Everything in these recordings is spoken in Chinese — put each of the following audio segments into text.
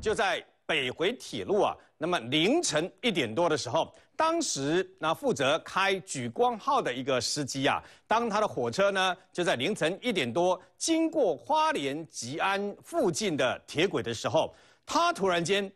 就在北回铁路啊，那么凌晨一点多的时候，当时那负责开莒光号的一个司机啊，当他的火车呢就在凌晨一点多经过花莲吉安附近的铁轨的时候，他突然间。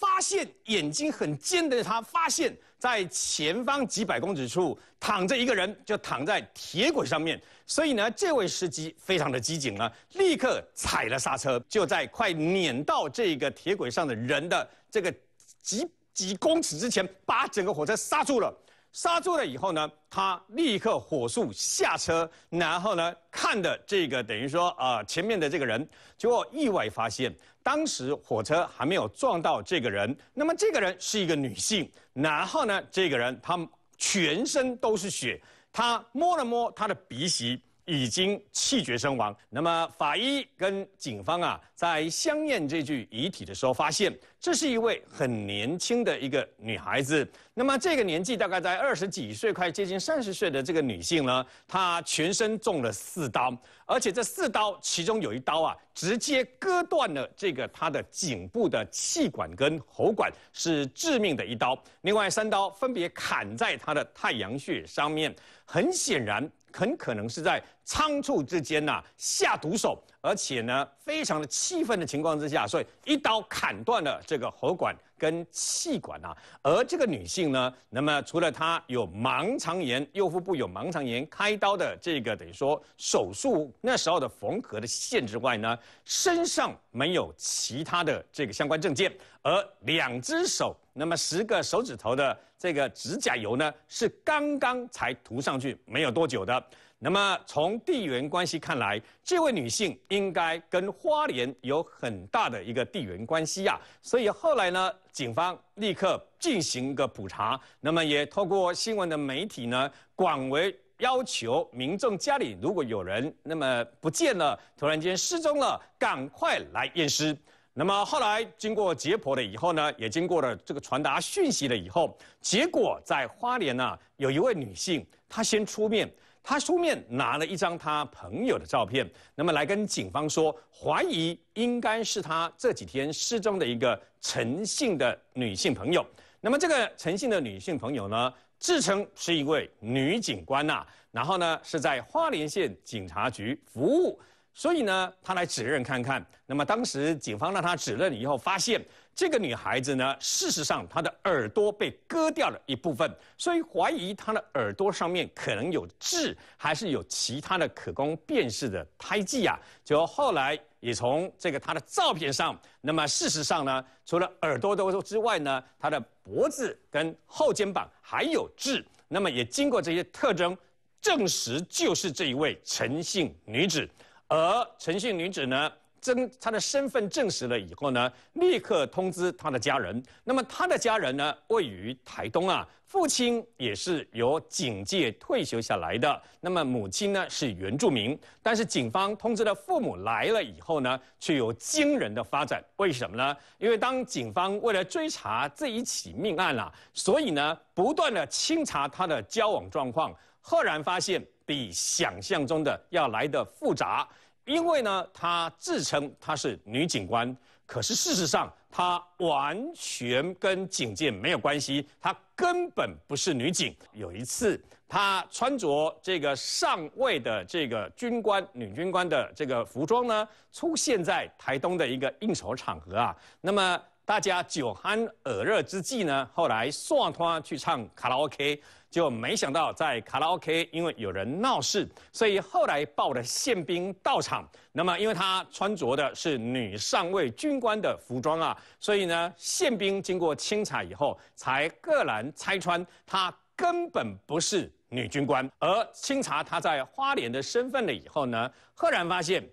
发现眼睛很尖的他，发现在前方几百公尺处躺着一个人，就躺在铁轨上面。所以呢，这位司机非常的机警呢，立刻踩了刹车，就在快碾到这个铁轨上的人的这个几几公尺之前，把整个火车刹住了。刹住了以后呢，他立刻火速下车，然后呢，看的这个等于说啊，前面的这个人，结果意外发现，当时火车还没有撞到这个人，那么这个人是一个女性，然后呢，这个人她全身都是血，他摸了摸她的鼻息。已经气绝身亡。那么，法医跟警方啊，在相验这具遗体的时候，发现这是一位很年轻的一个女孩子。那么，这个年纪大概在二十几岁，快接近三十岁的这个女性呢，她全身中了四刀，而且这四刀其中有一刀啊，直接割断了这个她的颈部的气管跟喉管，是致命的一刀。另外三刀分别砍在她的太阳穴上面，很显然。很可能是在。仓促之间呐，下毒手，而且呢，非常的气愤的情况之下，所以一刀砍断了这个喉管跟气管啊。而这个女性呢，那么除了她有盲肠炎，右腹部有盲肠炎，开刀的这个等于说手术那时候的缝合的线之外呢，身上没有其他的这个相关证件，而两只手，那么十个手指头的这个指甲油呢，是刚刚才涂上去，没有多久的。那么，从地缘关系看来，这位女性应该跟花莲有很大的一个地缘关系呀。所以后来呢，警方立刻进行一个普查，那么也透过新闻的媒体呢，广为要求民众家里如果有人那么不见了，突然间失踪了，赶快来验尸。那么后来经过解剖了以后呢，也经过了这个传达讯息了以后，结果在花莲呢，有一位女性她先出面。他书面拿了一张他朋友的照片，那么来跟警方说，怀疑应该是他这几天失踪的一个陈姓的女性朋友。那么这个陈姓的女性朋友呢，自称是一位女警官呐，然后呢是在花莲县警察局服务。所以呢，他来指认看看。那么当时警方让他指认以后，发现这个女孩子呢，事实上她的耳朵被割掉了一部分，所以怀疑她的耳朵上面可能有痣，还是有其他的可供辨识的胎记啊。就后来也从这个她的照片上，那么事实上呢，除了耳朵都之外呢，她的脖子跟后肩膀还有痣。那么也经过这些特征，证实就是这一位陈姓女子。而陈姓女子呢？真他的身份证实了以后呢，立刻通知他的家人。那么他的家人呢，位于台东啊，父亲也是由警界退休下来的。那么母亲呢是原住民，但是警方通知了父母来了以后呢，却有惊人的发展。为什么呢？因为当警方为了追查这一起命案啊，所以呢不断的清查他的交往状况，赫然发现比想象中的要来的复杂。因为呢，她自称她是女警官，可是事实上她完全跟警界没有关系，她根本不是女警。有一次，她穿着这个上尉的这个军官、女军官的这个服装呢，出现在台东的一个应酬场合啊。那么大家酒酣耳热之际呢，后来上她去唱卡拉 OK。就没想到在卡拉 OK，因为有人闹事，所以后来报了宪兵到场。那么，因为他穿着的是女上尉军官的服装啊，所以呢，宪兵经过清查以后，才赫然拆穿她根本不是女军官。而清查她在花莲的身份了以后呢，赫然发现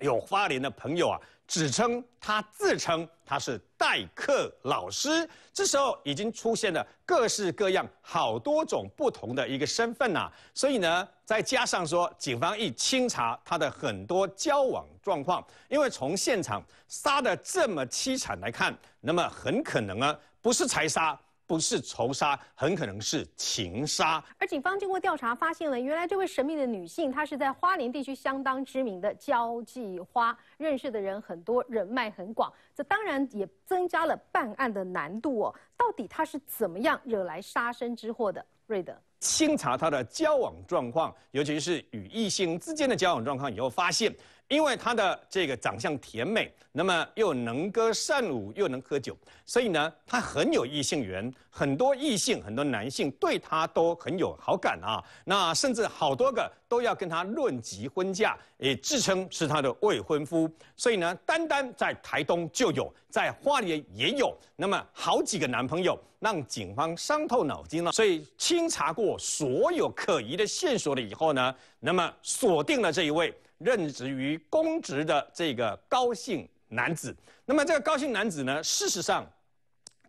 有花莲的朋友啊。只称他自称他是代课老师，这时候已经出现了各式各样好多种不同的一个身份呐。所以呢，再加上说警方一清查他的很多交往状况，因为从现场杀的这么凄惨来看，那么很可能啊不是才杀。不是仇杀，很可能是情杀。而警方经过调查，发现了原来这位神秘的女性，她是在花莲地区相当知名的交际花，认识的人很多，人脉很广。这当然也增加了办案的难度哦。到底她是怎么样惹来杀身之祸的？瑞德清查她的交往状况，尤其是与异性之间的交往状况以后，发现。因为她的这个长相甜美，那么又能歌善舞，又能喝酒，所以呢，她很有异性缘，很多异性、很多男性对她都很有好感啊。那甚至好多个都要跟她论及婚嫁，也自称是她的未婚夫。所以呢，单单在台东就有，在花莲也有，那么好几个男朋友，让警方伤透脑筋了。所以清查过所有可疑的线索了以后呢，那么锁定了这一位。任职于公职的这个高姓男子，那么这个高姓男子呢？事实上，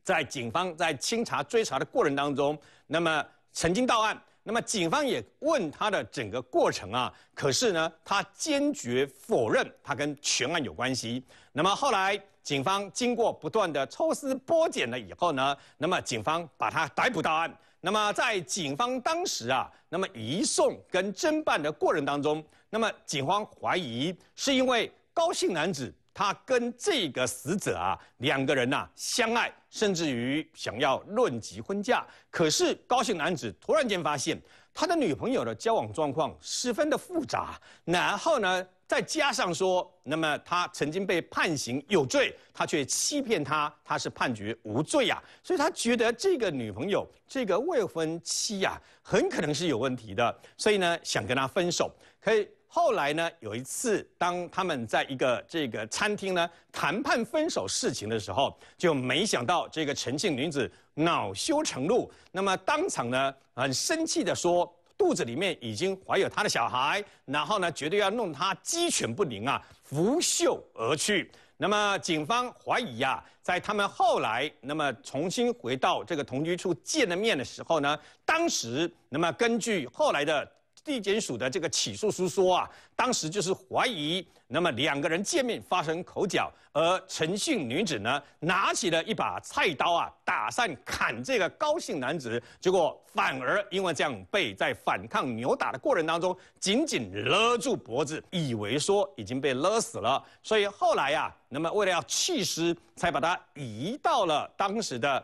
在警方在清查追查的过程当中，那么曾经到案。那么警方也问他的整个过程啊，可是呢，他坚决否认他跟全案有关系。那么后来警方经过不断的抽丝剥茧了以后呢，那么警方把他逮捕到案。那么在警方当时啊，那么移送跟侦办的过程当中，那么警方怀疑是因为高姓男子。他跟这个死者啊，两个人呐相爱，甚至于想要论及婚嫁。可是高姓男子突然间发现，他的女朋友的交往状况十分的复杂。然后呢，再加上说，那么他曾经被判刑有罪，他却欺骗他他是判决无罪啊，所以他觉得这个女朋友、这个未婚妻呀，很可能是有问题的，所以呢，想跟他分手。可以。后来呢，有一次，当他们在一个这个餐厅呢谈判分手事情的时候，就没想到这个陈姓女子恼羞成怒，那么当场呢很生气的说肚子里面已经怀有他的小孩，然后呢绝对要弄他鸡犬不宁啊，拂袖而去。那么警方怀疑呀，在他们后来那么重新回到这个同居处见了面的时候呢，当时那么根据后来的。地检署的这个起诉书说啊，当时就是怀疑，那么两个人见面发生口角，而陈姓女子呢，拿起了一把菜刀啊，打算砍这个高姓男子，结果反而因为这样被在反抗扭打的过程当中，紧紧勒住脖子，以为说已经被勒死了，所以后来呀，那么为了要弃尸，才把他移到了当时的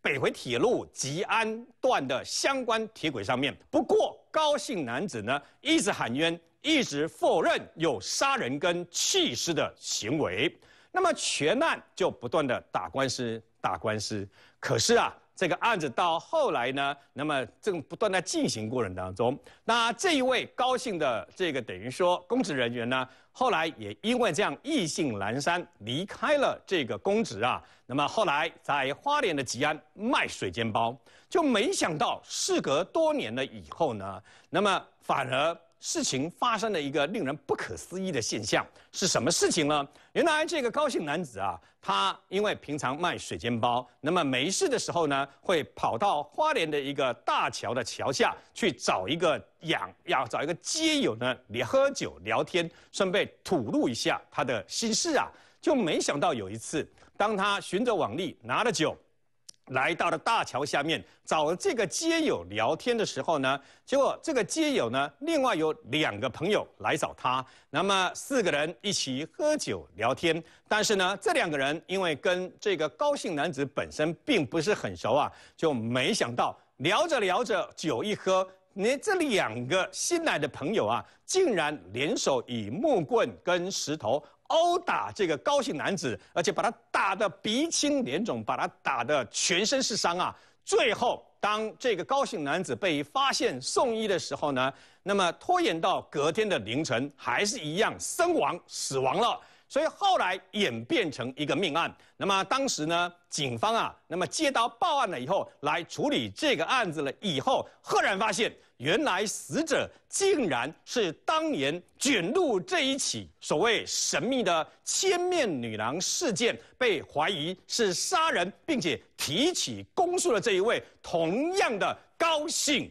北回铁路吉安段的相关铁轨上面。不过。高姓男子呢，一直喊冤，一直否认有杀人跟弃尸的行为，那么全案就不断的打官司，打官司。可是啊，这个案子到后来呢，那么正不断的进行过程当中，那这一位高姓的这个等于说公职人员呢，后来也因为这样意兴阑珊，离开了这个公职啊，那么后来在花莲的吉安卖水煎包。就没想到，事隔多年了以后呢，那么反而事情发生了一个令人不可思议的现象，是什么事情呢？原来这个高姓男子啊，他因为平常卖水煎包，那么没事的时候呢，会跑到花莲的一个大桥的桥下，去找一个养要找一个街友呢，你喝酒聊天，顺便吐露一下他的心事啊。就没想到有一次，当他循着往例拿了酒。来到了大桥下面，找这个街友聊天的时候呢，结果这个街友呢，另外有两个朋友来找他，那么四个人一起喝酒聊天。但是呢，这两个人因为跟这个高姓男子本身并不是很熟啊，就没想到聊着聊着酒一喝，你这两个新来的朋友啊，竟然联手以木棍跟石头。殴打这个高姓男子，而且把他打得鼻青脸肿，把他打得全身是伤啊！最后，当这个高姓男子被发现送医的时候呢，那么拖延到隔天的凌晨，还是一样身亡死亡了。所以后来演变成一个命案。那么当时呢，警方啊，那么接到报案了以后，来处理这个案子了以后，赫然发现，原来死者竟然是当年卷入这一起所谓神秘的千面女郎事件，被怀疑是杀人并且提起公诉的这一位，同样的高姓。